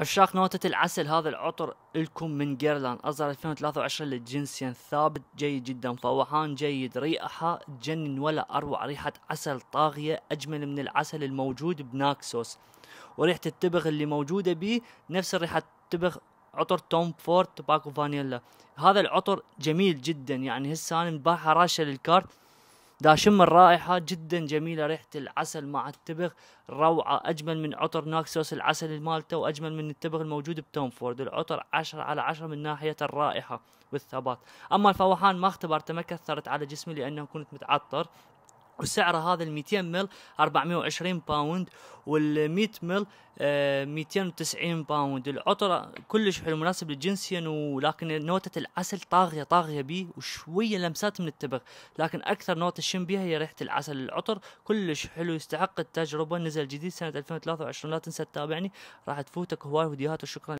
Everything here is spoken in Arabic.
عشاق نوتة العسل هذا العطر لكم من جيرلان أصدر 2023 للجنسين ثابت جيد جدا فوحان جيد ريحة تجنن ولا أروع ريحة عسل طاغية أجمل من العسل الموجود بناكسوس وريحة التبغ اللي موجودة به نفس ريحة التبغ عطر توم فورد باكو فانيلا هذا العطر جميل جدا يعني هسه أنا مبارحة راشة للكارت دا شم الرائحة جدا جميلة ريحة العسل مع التبغ روعة أجمل من عطر ناكسوس العسل المالتة وأجمل من التبغ الموجود بتوم فورد العطر عشرة على عشرة من ناحية الرائحة والثبات أما الفواحان ما اختبرت ما كثرت على جسمي لأنه كنت متعطر وسعره هذا ال 200 مل 420 باوند وال 100 مل 290 باوند العطر كلش حلو مناسب للجنسين ولكن نوتة العسل طاغية طاغية بيه وشوية لمسات من التبغ لكن أكثر نوتة شم بيها هي ريحة العسل العطر كلش حلو يستحق التجربة نزل جديد سنة 2023 لا تنسى تتابعني راح تفوتك هواي فيديوهات وشكرا